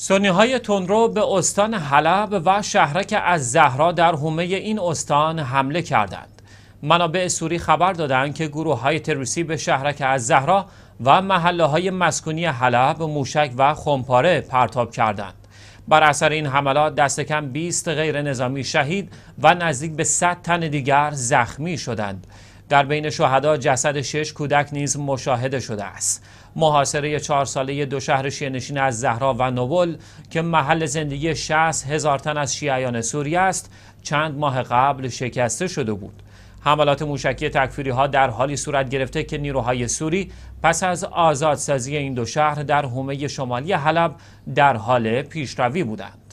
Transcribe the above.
سنی های تندرو به استان حلب و شهرک از زهرا در حومه این استان حمله کردند. منابع سوری خبر دادند که گروه های تروریستی به شهرک از زهرا و محله های مسکونی حلب، موشک و خمپاره پرتاب کردند. بر اثر این حملات دست کم 20 غیر نظامی شهید و نزدیک به 100 تن دیگر زخمی شدند. در بین شهدا جسد شش کودک نیز مشاهده شده است محاصره چهار ساله دو شهر شینشین از زهرا و نوبل که محل زندگی شهست هزار تن از شیعیان سوریه است چند ماه قبل شکسته شده بود حملات موشکی تکفیری ها در حالی صورت گرفته که نیروهای سوری پس از آزادسازی این دو شهر در حومه شمالی حلب در حال پیشروی بودند